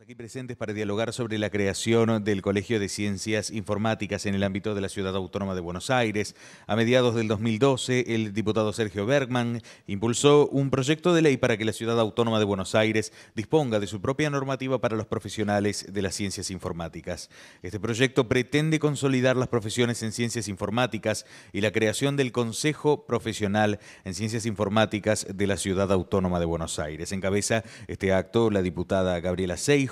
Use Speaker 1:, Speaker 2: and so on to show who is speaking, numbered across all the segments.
Speaker 1: Aquí presentes para dialogar sobre la creación del Colegio de Ciencias Informáticas en el ámbito de la Ciudad Autónoma de Buenos Aires. A mediados del 2012, el diputado Sergio Bergman impulsó un proyecto de ley para que la Ciudad Autónoma de Buenos Aires disponga de su propia normativa para los profesionales de las ciencias informáticas. Este proyecto pretende consolidar las profesiones en ciencias informáticas y la creación del Consejo Profesional en Ciencias Informáticas de la Ciudad Autónoma de Buenos Aires. Encabeza este acto la diputada Gabriela Seif,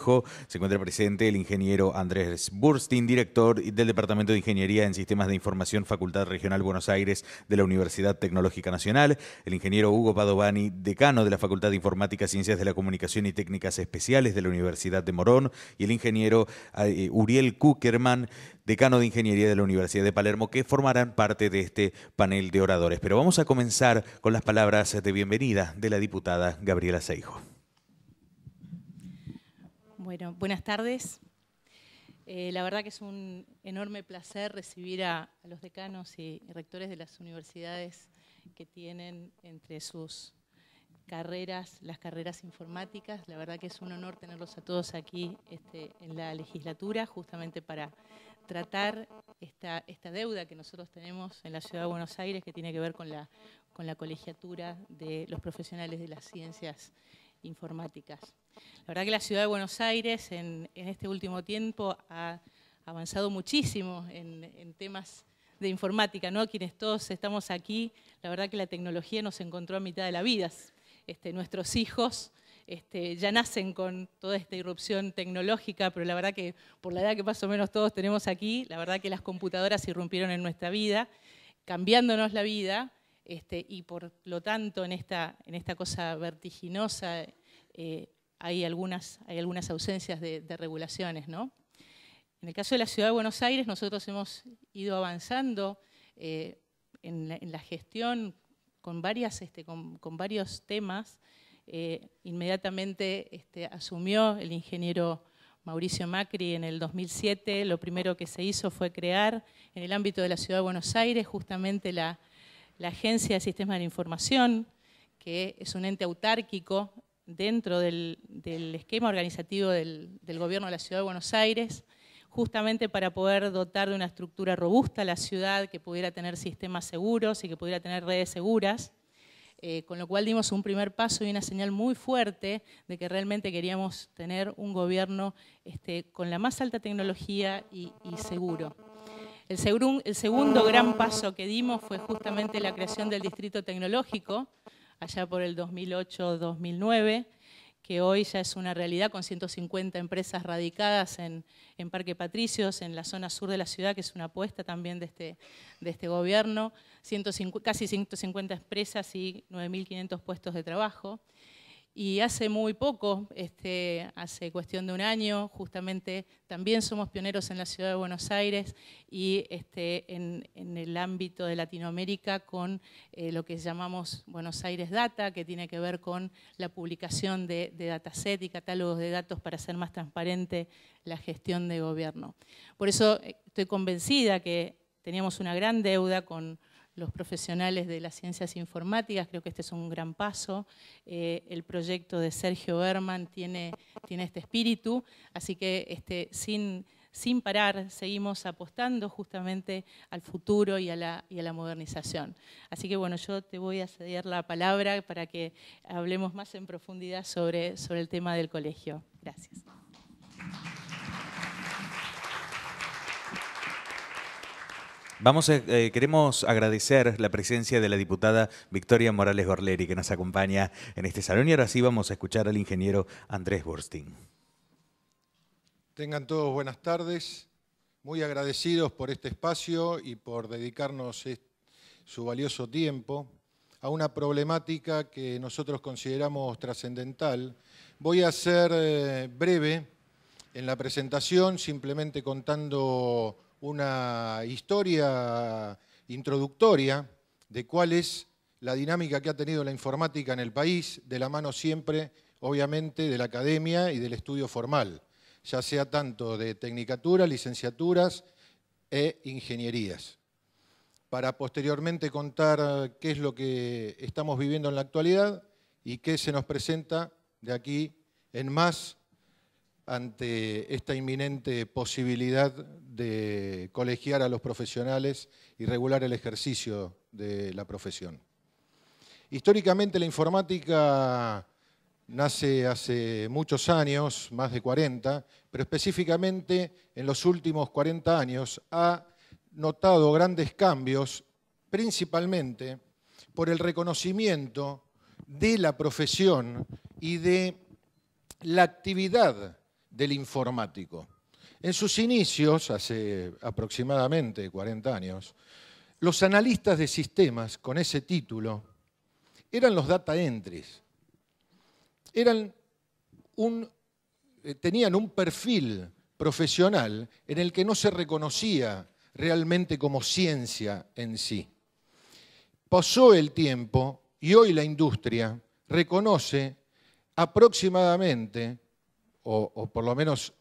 Speaker 1: se encuentra presente el ingeniero Andrés Burstin, director del Departamento de Ingeniería en Sistemas de Información, Facultad Regional Buenos Aires de la Universidad Tecnológica Nacional. El ingeniero Hugo Padovani, decano de la Facultad de Informática, Ciencias de la Comunicación y Técnicas Especiales de la Universidad de Morón. Y el ingeniero eh, eh, Uriel Kuckerman, decano de Ingeniería de la Universidad de Palermo, que formarán parte de este panel de oradores. Pero vamos a comenzar con las palabras de bienvenida de la diputada Gabriela Seijo.
Speaker 2: Bueno, buenas tardes. Eh, la verdad que es un enorme placer recibir a, los decanos y, rectores de las universidades que tienen entre sus carreras, las carreras informáticas. La verdad que es un honor tenerlos a todos aquí este, en la legislatura, justamente para tratar esta, deuda que nosotros tenemos en la Ciudad de Buenos Aires, que tiene que ver con la, con la colegiatura de los profesionales de las ciencias informáticas. La verdad que la ciudad de Buenos Aires en, este último tiempo ha avanzado muchísimo en, temas de informática, Quienes todos estamos aquí, la verdad que la tecnología nos encontró a mitad de la vida. Este, nuestros hijos este, ya nacen con toda esta irrupción tecnológica, pero la verdad que por la edad que más o menos todos tenemos aquí, la verdad que las computadoras irrumpieron en nuestra vida, cambiándonos la vida, este, y por lo tanto en esta, cosa vertiginosa eh, hay algunas, hay algunas ausencias de, regulaciones. ¿no? En el caso de la Ciudad de Buenos Aires, nosotros hemos ido avanzando eh, en, la, gestión con, varias, este, con, varios temas. Eh, inmediatamente este, asumió el ingeniero Mauricio Macri en el 2007. Lo primero que se hizo fue crear en el ámbito de la Ciudad de Buenos Aires justamente la, Agencia de Sistemas de Información, que es un ente autárquico dentro del, del esquema organizativo del, Gobierno de la Ciudad de Buenos Aires, justamente para poder dotar de una estructura robusta a la ciudad que pudiera tener sistemas seguros y que pudiera tener redes seguras. Eh, con lo cual dimos un primer paso y una señal muy fuerte de que realmente queríamos tener un gobierno este, con la más alta tecnología y, seguro. El, el, segundo gran paso que dimos fue justamente la creación del Distrito Tecnológico, allá por el 2008-2009, que hoy ya es una realidad con 150 empresas radicadas en, Parque Patricios, en la zona sur de la ciudad, que es una apuesta también de este, de este gobierno, casi 150 empresas y 9.500 puestos de trabajo. Y hace muy poco, este, hace cuestión de un año, justamente también somos pioneros en la ciudad de Buenos Aires y este, en, el ámbito de Latinoamérica con eh, lo que llamamos Buenos Aires Data, que tiene que ver con la publicación de, de dataset y catálogos de datos para hacer más transparente la gestión de gobierno. Por eso eh, estoy convencida que teníamos una gran deuda con los profesionales de las ciencias informáticas, creo que este es un gran paso. Eh, el proyecto de Sergio Berman tiene, este espíritu, así que este, sin, parar seguimos apostando justamente al futuro y a, la, modernización. Así que bueno, yo te voy a ceder la palabra para que hablemos más en profundidad sobre, sobre el tema del colegio. Gracias.
Speaker 1: Vamos eh, queremos agradecer la presencia de la diputada Victoria Morales Gorleri, que nos acompaña en este salón. Y ahora sí vamos a escuchar al ingeniero Andrés Burstin.
Speaker 3: Tengan todos buenas tardes. Muy agradecidos por este espacio y por dedicarnos su valioso tiempo a una problemática que nosotros consideramos trascendental. Voy a ser eh, breve en la presentación, simplemente contando una historia introductoria de cuál es la dinámica que ha tenido la informática en el país, de la mano siempre, obviamente, de la academia y del estudio formal, ya sea tanto de tecnicatura, licenciaturas e ingenierías. Para posteriormente contar qué es lo que estamos viviendo en la actualidad y qué se nos presenta de aquí en más ante esta inminente posibilidad de colegiar a los profesionales y regular el ejercicio de la profesión. Históricamente la informática nace hace muchos años, más de 40, pero específicamente en los últimos 40 años ha notado grandes cambios, principalmente por el reconocimiento de la profesión y de la actividad del informático. En sus inicios, hace aproximadamente 40 años, los analistas de sistemas con ese título eran los data entries. Eran un, eh, tenían un perfil profesional en el que no se reconocía realmente como ciencia en sí. Pasó el tiempo y hoy la industria reconoce aproximadamente o, por lo menos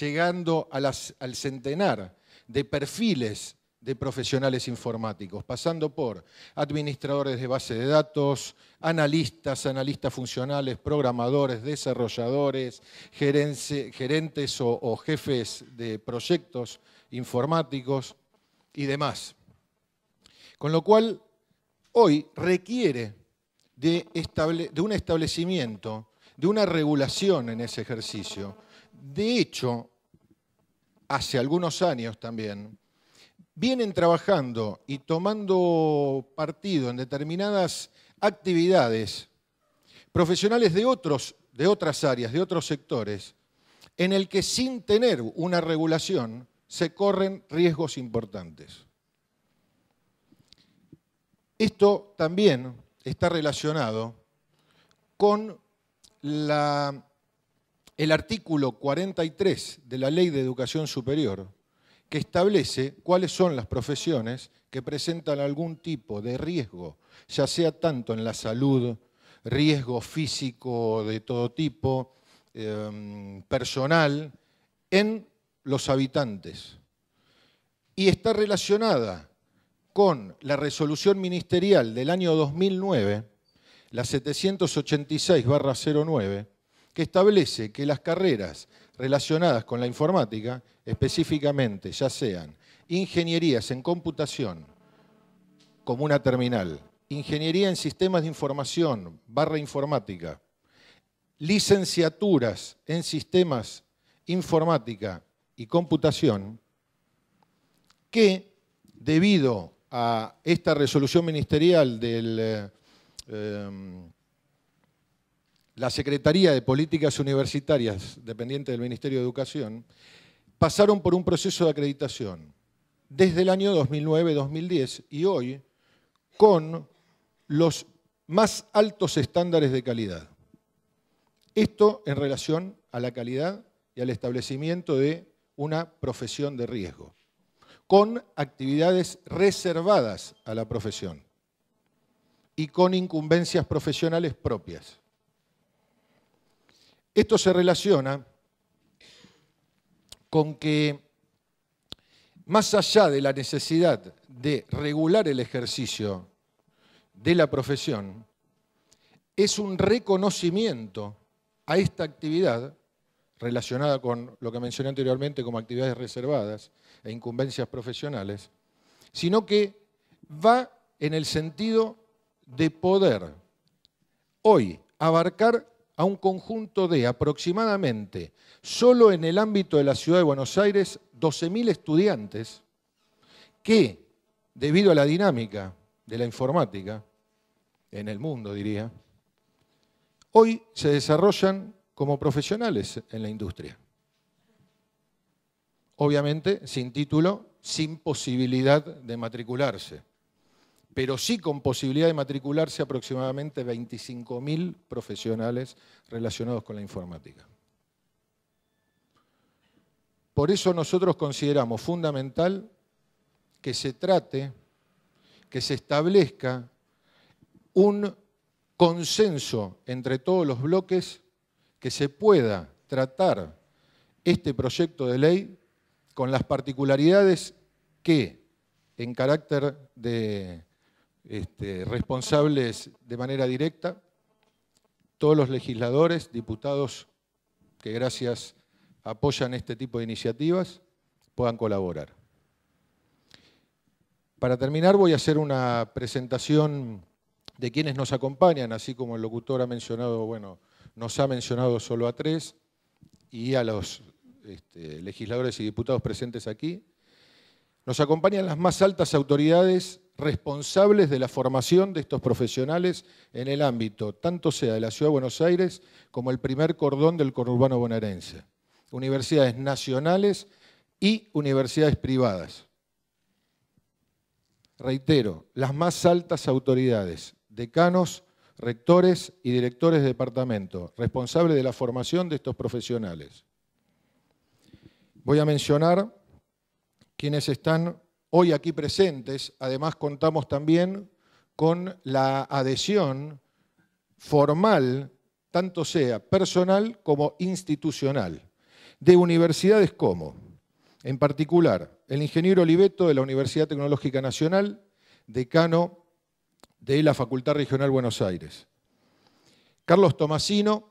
Speaker 3: llegando al centenar de perfiles de profesionales informáticos, pasando por administradores de base de datos, analistas, analistas funcionales, programadores, desarrolladores, gerentes o, jefes de proyectos informáticos y demás. Con lo cual, hoy requiere de, un establecimiento de una regulación en ese ejercicio. De hecho, hace algunos años también, vienen trabajando y tomando partido en determinadas actividades profesionales de, otros, de otras áreas, de otros sectores, en el que sin tener una regulación se corren riesgos importantes. Esto también está relacionado con el artículo 43 de la Ley de Educación Superior, que establece cuáles son las profesiones que presentan algún tipo de riesgo, ya sea tanto en la salud, riesgo físico de todo tipo, em, personal, en los habitantes. Y está relacionada con la resolución ministerial del año 2009 la 786-09, que establece que las carreras relacionadas con la informática, específicamente ya sean ingenierías en computación, como una terminal, ingeniería en sistemas de información, barra informática, licenciaturas en sistemas informática y computación, que debido a esta resolución ministerial del eh, Em, la Secretaría de Políticas Universitarias, dependiente del Ministerio de Educación, pasaron por un proceso de acreditación desde el año 2009-2010 y hoy con los más altos estándares de calidad. Esto en relación a la calidad y al establecimiento de una profesión de riesgo, con actividades reservadas a la profesión y con incumbencias profesionales propias. Esto se relaciona con que más allá de la necesidad de regular el ejercicio de la profesión, es un reconocimiento a esta actividad relacionada con lo que mencioné anteriormente como actividades reservadas e incumbencias profesionales, sino que va en el sentido de poder hoy abarcar a un conjunto de aproximadamente, solo en el ámbito de la ciudad de Buenos Aires, 12.000 estudiantes que, debido a la dinámica de la informática, en el mundo diría, hoy se desarrollan como profesionales en la industria. Obviamente sin título, sin posibilidad de matricularse pero sí con posibilidad de matricularse aproximadamente 25.000 profesionales relacionados con la informática. Por eso nosotros consideramos fundamental que se trate, que se establezca un consenso entre todos los bloques que se pueda tratar este proyecto de ley con las particularidades que en carácter de, este, responsables de manera directa, todos los legisladores, diputados que gracias apoyan este tipo de iniciativas, puedan colaborar. Para terminar voy a hacer una presentación de quienes nos acompañan, así como el locutor ha mencionado, bueno, nos ha mencionado solo a tres y a los este, legisladores y diputados presentes aquí. Nos acompañan las más altas autoridades responsables de la formación de estos profesionales en el ámbito, tanto sea de la Ciudad de Buenos Aires como el primer cordón del conurbano bonaerense. Universidades nacionales y universidades privadas. Reitero, las más altas autoridades, decanos, rectores y directores de departamento, responsables de la formación de estos profesionales. Voy a mencionar quienes están hoy aquí presentes. Además contamos también con la adhesión formal, tanto sea personal como institucional, de universidades como, en particular, el ingeniero Oliveto de la Universidad Tecnológica Nacional, decano de la Facultad Regional Buenos Aires. Carlos Tomasino,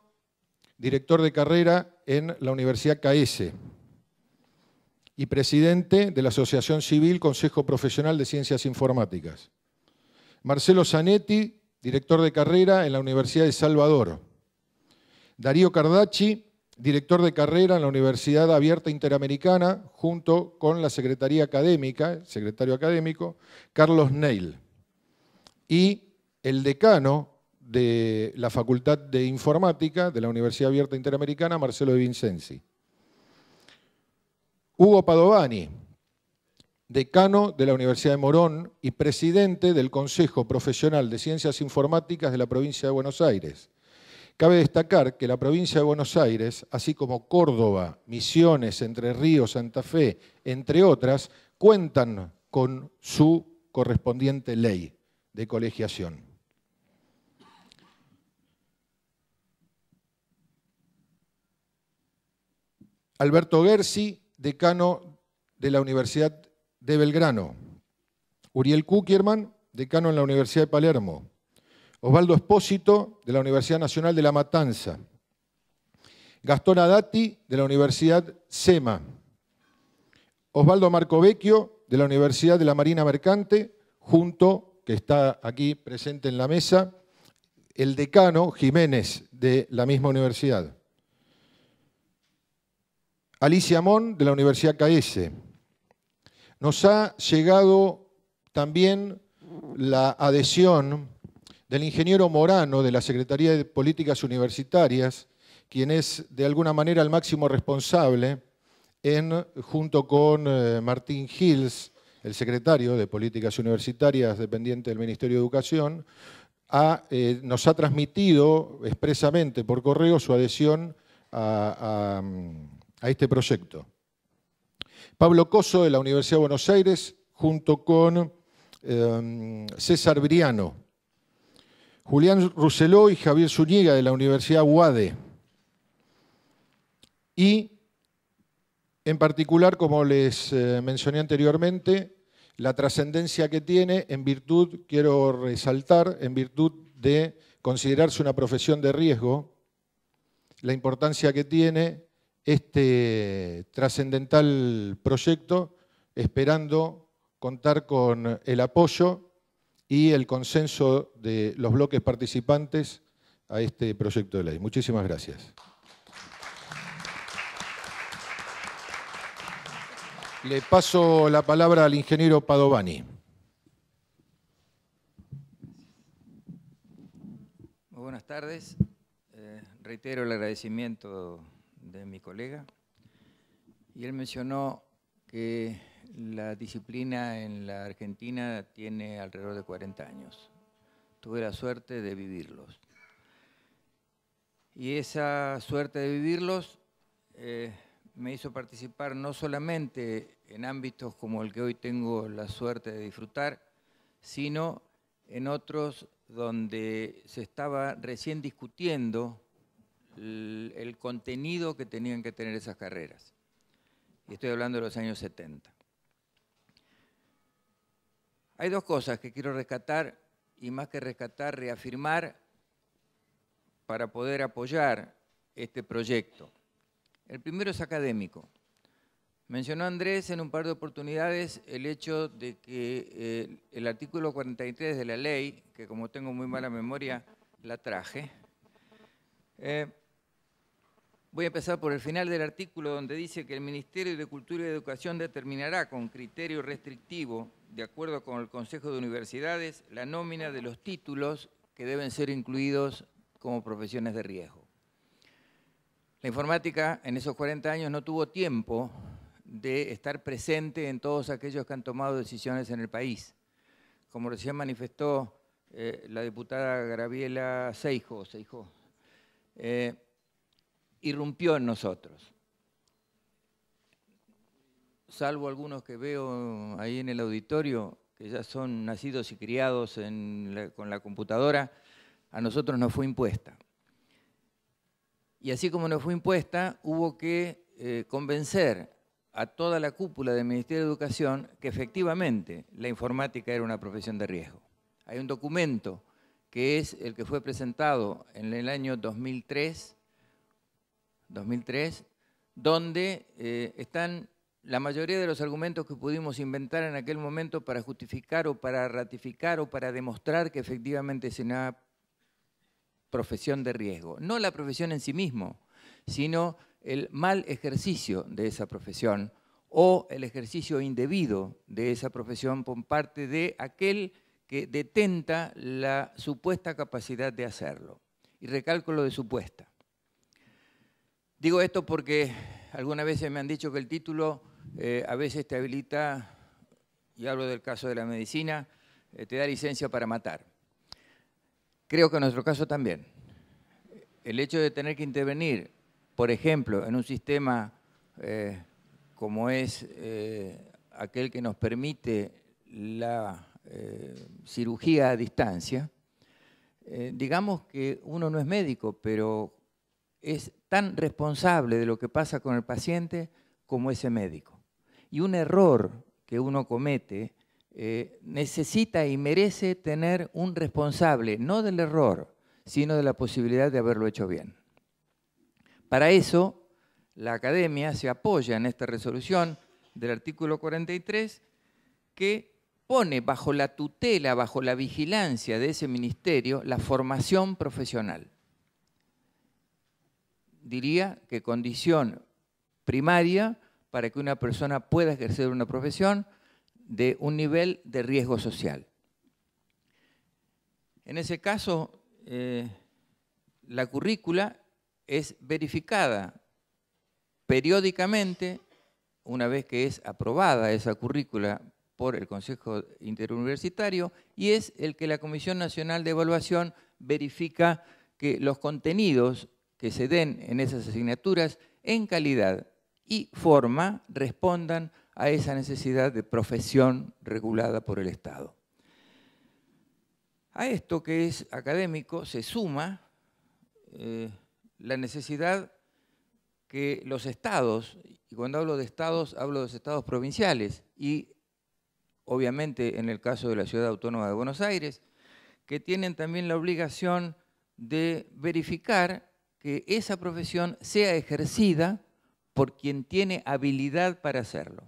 Speaker 3: director de carrera en la Universidad CAESE, y presidente de la Asociación Civil Consejo Profesional de Ciencias Informáticas. Marcelo Zanetti, director de carrera en la Universidad de Salvador. Darío Cardacci, director de carrera en la Universidad Abierta Interamericana, junto con la Secretaría Académica, secretario académico, Carlos Neil. Y el decano de la Facultad de Informática de la Universidad Abierta Interamericana, Marcelo de Vincenzi. Hugo Padovani, decano de la Universidad de Morón y presidente del Consejo Profesional de Ciencias Informáticas de la provincia de Buenos Aires. Cabe destacar que la provincia de Buenos Aires, así como Córdoba, Misiones, Entre Ríos, Santa Fe, entre otras, cuentan con su correspondiente ley de colegiación. Alberto Gersi, decano de la Universidad de Belgrano. Uriel Kukierman, decano en la Universidad de Palermo. Osvaldo Espósito, de la Universidad Nacional de La Matanza. Gastón Adati, de la Universidad SEMA. Osvaldo Marcovecchio, de la Universidad de la Marina Mercante, junto, que está aquí presente en la mesa, el decano Jiménez, de la misma universidad. Alicia Amón de la Universidad KS. Nos ha llegado también la adhesión del ingeniero Morano de la Secretaría de Políticas Universitarias, quien es de alguna manera el máximo responsable en, junto con eh, Martín Gils, el secretario de Políticas Universitarias dependiente del Ministerio de Educación, eh, nos ha transmitido expresamente por correo su adhesión a a este proyecto. Pablo Coso de la Universidad de Buenos Aires, junto con em, César Briano, Julián Rousseló y Javier Zúñiga, de la Universidad UADE. Y, en particular, como les eh, mencioné anteriormente, la trascendencia que tiene en virtud, quiero resaltar, en virtud de considerarse una profesión de riesgo, la importancia que tiene este trascendental proyecto, esperando contar con el apoyo y el consenso de los bloques participantes a este proyecto de ley. Muchísimas gracias. Le paso la palabra al ingeniero Padovani.
Speaker 4: Muy buenas tardes. Eh, reitero el agradecimiento de mi colega, y él mencionó que la disciplina en la Argentina tiene alrededor de 40 años. Tuve la suerte de vivirlos. Y esa suerte de vivirlos eh, me hizo participar no solamente en ámbitos como el que hoy tengo la suerte de disfrutar, sino en otros donde se estaba recién discutiendo el contenido que tenían que tener esas carreras. Y estoy hablando de los años 70. Hay dos cosas que quiero rescatar y más que rescatar, reafirmar para poder apoyar este proyecto. El primero es académico. Mencionó Andrés en un par de oportunidades el hecho de que eh, el artículo 43 de la ley, que como tengo muy mala memoria, la traje, eh, Voy a empezar por el final del artículo donde dice que el Ministerio de Cultura y Educación determinará con criterio restrictivo, de acuerdo con el Consejo de Universidades, la nómina de los títulos que deben ser incluidos como profesiones de riesgo. La informática en esos 40 años no tuvo tiempo de estar presente en todos aquellos que han tomado decisiones en el país. Como recién manifestó eh, la diputada Graviela Seijo, Seijo eh, irrumpió en nosotros. Salvo algunos que veo ahí en el auditorio, que ya son nacidos y criados con la computadora, a nosotros nos fue impuesta. Y así como nos fue impuesta, hubo que eh, convencer a toda la cúpula del Ministerio de Educación que efectivamente la informática era una profesión de riesgo. Hay un documento que es el que fue presentado en el año 2003 2003, donde eh, están la mayoría de los argumentos que pudimos inventar en aquel momento para justificar o para ratificar o para demostrar que efectivamente es una profesión de riesgo. No la profesión en sí mismo, sino el mal ejercicio de esa profesión o el ejercicio indebido de esa profesión por parte de aquel que detenta la supuesta capacidad de hacerlo. Y recálculo de supuesta. Digo esto porque algunas veces me han dicho que el título eh, a veces te habilita, y hablo del caso de la medicina, eh, te da licencia para matar. Creo que en nuestro caso también. El hecho de tener que intervenir, por ejemplo, en un sistema eh, como es aquel que nos permite la cirugía a distancia, digamos que uno no es médico, pero es tan responsable de lo que pasa con el paciente como ese médico. Y un error que uno comete eh, necesita y merece tener un responsable, no del error, sino de la posibilidad de haberlo hecho bien. Para eso, la academia se apoya en esta resolución del artículo 43 que pone bajo la tutela, bajo la vigilancia de ese ministerio, la formación profesional diría que condición primaria para que una persona pueda ejercer una profesión de un nivel de riesgo social. En ese caso, eh, la currícula es verificada periódicamente, una vez que es aprobada esa currícula por el Consejo Interuniversitario, y es el que la Comisión Nacional de Evaluación verifica que los contenidos que se den en esas asignaturas en calidad y forma respondan a esa necesidad de profesión regulada por el Estado. A esto que es académico se suma eh, la necesidad que los estados, y cuando hablo de estados, hablo de los estados provinciales, y obviamente en el caso de la Ciudad Autónoma de Buenos Aires, que tienen también la obligación de verificar que esa profesión sea ejercida por quien tiene habilidad para hacerlo.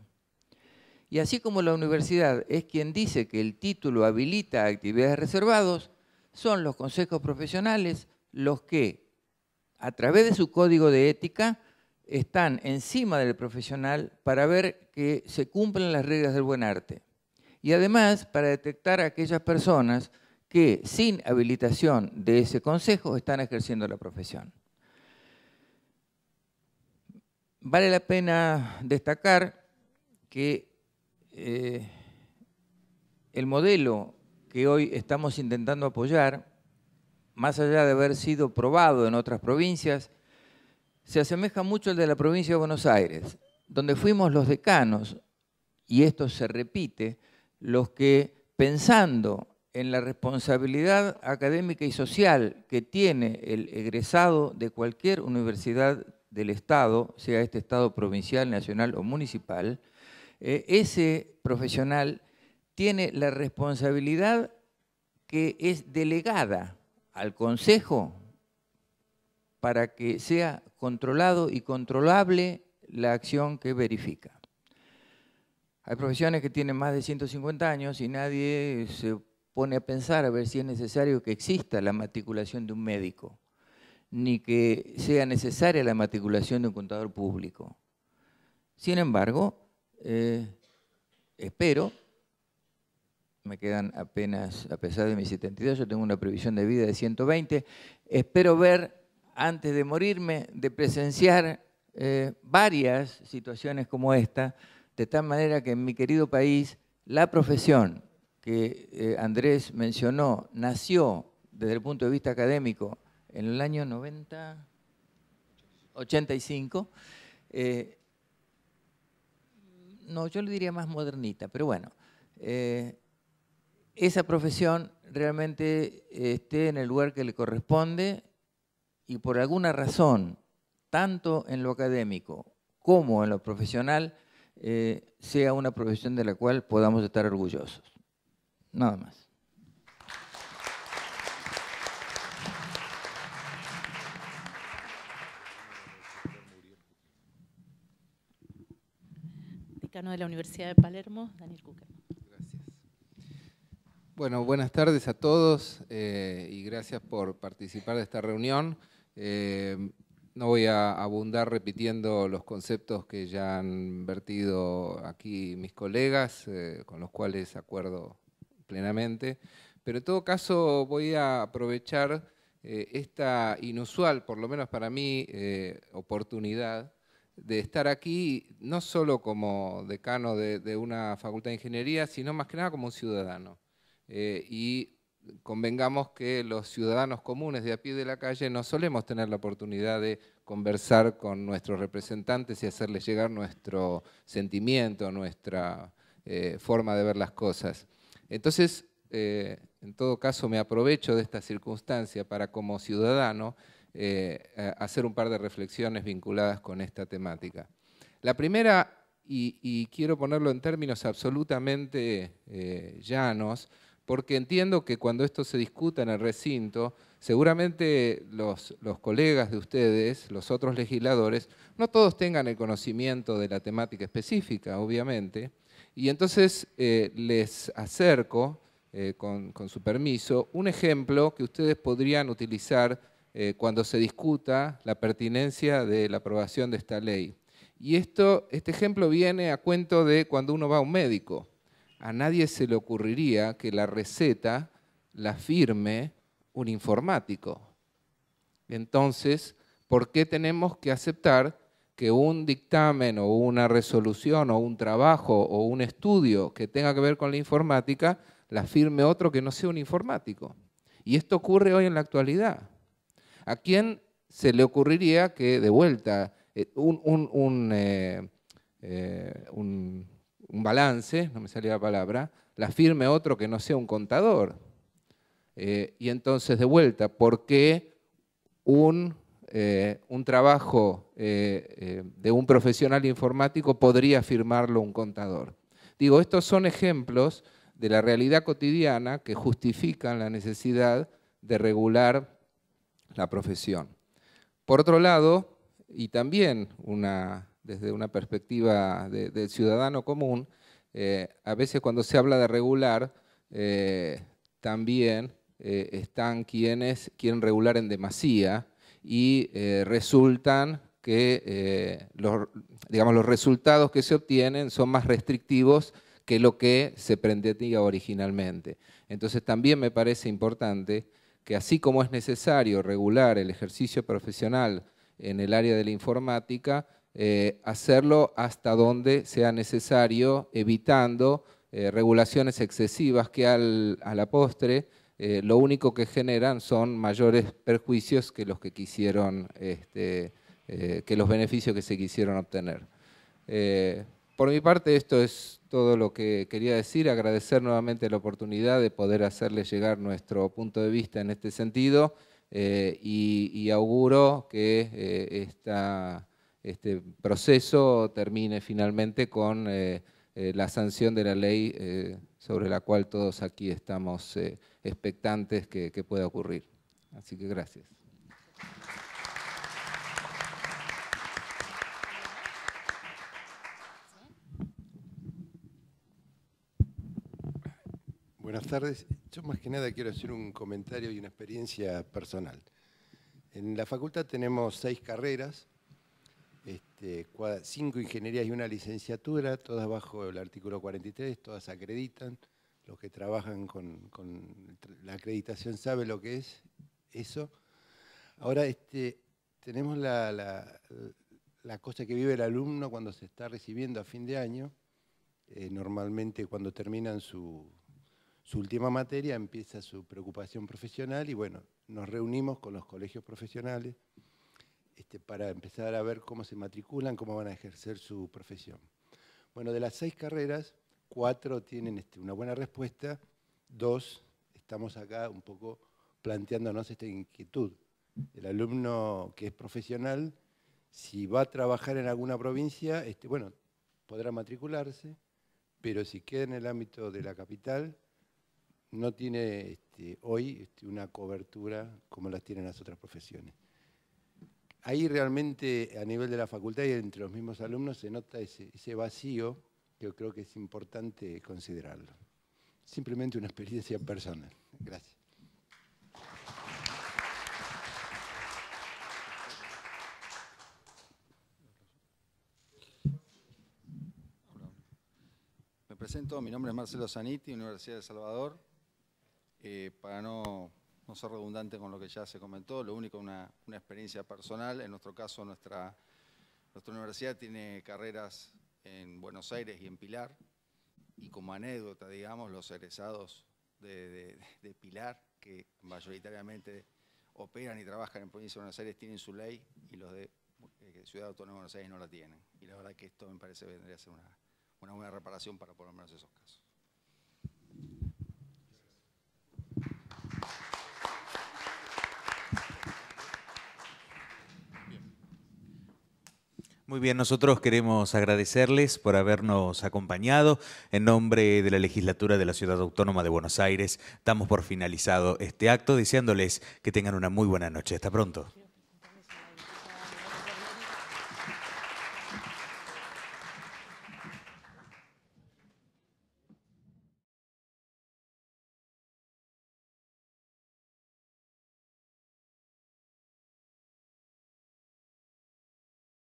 Speaker 4: Y así como la universidad es quien dice que el título habilita actividades reservadas, son los consejos profesionales los que, a través de su código de ética, están encima del profesional para ver que se cumplan las reglas del buen arte. Y además para detectar a aquellas personas que sin habilitación de ese consejo están ejerciendo la profesión. Vale la pena destacar que eh, el modelo que hoy estamos intentando apoyar, más allá de haber sido probado en otras provincias, se asemeja mucho al de la provincia de Buenos Aires, donde fuimos los decanos, y esto se repite, los que pensando en la responsabilidad académica y social que tiene el egresado de cualquier universidad del Estado, sea este Estado provincial, nacional o municipal, eh, ese profesional tiene la responsabilidad que es delegada al Consejo para que sea controlado y controlable la acción que verifica. Hay profesiones que tienen más de 150 años y nadie se pone a pensar a ver si es necesario que exista la matriculación de un médico ni que sea necesaria la matriculación de un contador público. Sin embargo, eh, espero, me quedan apenas, a pesar de mis 72, yo tengo una previsión de vida de 120, espero ver, antes de morirme, de presenciar eh, varias situaciones como esta, de tal manera que en mi querido país, la profesión que eh, Andrés mencionó, nació desde el punto de vista académico en el año 90, 85. Eh, no, yo le diría más modernita, pero bueno. Eh, esa profesión realmente esté en el lugar que le corresponde y por alguna razón, tanto en lo académico como en lo profesional, eh, sea una profesión de la cual podamos estar orgullosos. Nada más.
Speaker 2: de la Universidad de Palermo, Daniel Cuca. Gracias.
Speaker 5: Bueno, buenas tardes a todos eh, y gracias por participar de esta reunión. Eh, no voy a abundar repitiendo los conceptos que ya han vertido aquí mis colegas, eh, con los cuales acuerdo plenamente, pero en todo caso voy a aprovechar esta inusual, por lo menos para mí, oportunidad de estar aquí, no solo como decano de, una facultad de ingeniería, sino más que nada como un ciudadano. Eh, y convengamos que los ciudadanos comunes de a pie de la calle no solemos tener la oportunidad de conversar con nuestros representantes y hacerles llegar nuestro sentimiento, nuestra eh, forma de ver las cosas. Entonces, eh, en todo caso, me aprovecho de esta circunstancia para como ciudadano eh, eh, hacer un par de reflexiones vinculadas con esta temática. La primera, y, quiero ponerlo en términos absolutamente eh, llanos, porque entiendo que cuando esto se discuta en el recinto, seguramente los, colegas de ustedes, los otros legisladores, no todos tengan el conocimiento de la temática específica, obviamente, y entonces les acerco, con, con, su permiso, un ejemplo que ustedes podrían utilizar eh, cuando se discuta la pertinencia de la aprobación de esta ley. Y este ejemplo viene a cuento de cuando uno va a un médico. A nadie se le ocurriría que la receta la firme un informático. Entonces, ¿por qué tenemos que aceptar que un dictamen o una resolución o un trabajo o un estudio que tenga que ver con la informática la firme otro que no sea un informático? Y esto ocurre hoy en la actualidad. ¿A quién se le ocurriría que de vuelta eh, eh, eh, un, un, balance, no me salía la palabra, la firme otro que no sea un contador? y entonces de vuelta, ¿por qué un, trabajo de un profesional informático podría firmarlo un contador? Digo, estos son ejemplos de la realidad cotidiana que justifican la necesidad de regular la profesión. Por otro lado, y también desde una perspectiva del ciudadano común, eh, a veces cuando se habla de regular, eh, también eh, están quienes quieren regular en demasía y resultan que los, digamos, los resultados que se obtienen son más restrictivos que lo que se pretendía originalmente. Entonces también me parece importante que así como es necesario regular el ejercicio profesional en el área de la informática, eh, hacerlo hasta donde sea necesario, evitando eh, regulaciones excesivas que a la postre eh, lo único que generan son mayores perjuicios que los que quisieron, este, que los beneficios que se quisieron obtener. Por mi parte, esto es todo lo que quería decir, agradecer nuevamente la oportunidad de poder hacerles llegar nuestro punto de vista en este sentido eh, y, auguro que eh, este proceso termine finalmente con eh, la sanción de la ley sobre la cual todos aquí estamos expectantes que pueda ocurrir. Así que gracias.
Speaker 6: Buenas tardes. Yo más que nada quiero hacer un comentario y una experiencia personal. En la facultad tenemos seis carreras, este, cinco ingenierías y una licenciatura, todas bajo el artículo 43, todas acreditan. Los que trabajan con, la acreditación saben lo que es eso. Ahora este, tenemos la, cosa que vive el alumno cuando se está recibiendo a fin de año, eh, normalmente cuando terminan su, su última materia, empieza su preocupación profesional y bueno, nos reunimos con los colegios profesionales este, para empezar a ver cómo se matriculan, cómo van a ejercer su profesión. Bueno, de las seis carreras, cuatro tienen este, una buena respuesta, dos estamos acá un poco planteándonos esta inquietud. El alumno que es profesional, si va a trabajar en alguna provincia, este, bueno, podrá matricularse, pero si queda en el ámbito de la capital, no tiene este, hoy este, una cobertura como las tienen las otras profesiones. Ahí realmente a nivel de la facultad y entre los mismos alumnos se nota ese, vacío que yo creo que es importante considerarlo. Simplemente una experiencia personal. Gracias. Me presento, mi nombre es Marcelo Zanitti, Universidad de Salvador. Eh, para no, ser redundante con lo que ya se comentó, lo único, una, una experiencia personal. En nuestro caso, nuestra, nuestra universidad tiene carreras en Buenos Aires y en Pilar, y como anécdota, digamos, los egresados de, Pilar, que mayoritariamente operan y trabajan en provincia de Buenos Aires, tienen su ley y los de eh, Ciudad Autónoma de Buenos Aires no la tienen. Y la verdad que esto me parece vendría a ser una, una buena reparación para por lo menos esos casos.
Speaker 1: Muy bien, nosotros queremos agradecerles por habernos acompañado. En nombre de la legislatura de la Ciudad Autónoma de Buenos Aires, damos por finalizado este acto, deseándoles que tengan una muy buena noche. Hasta pronto.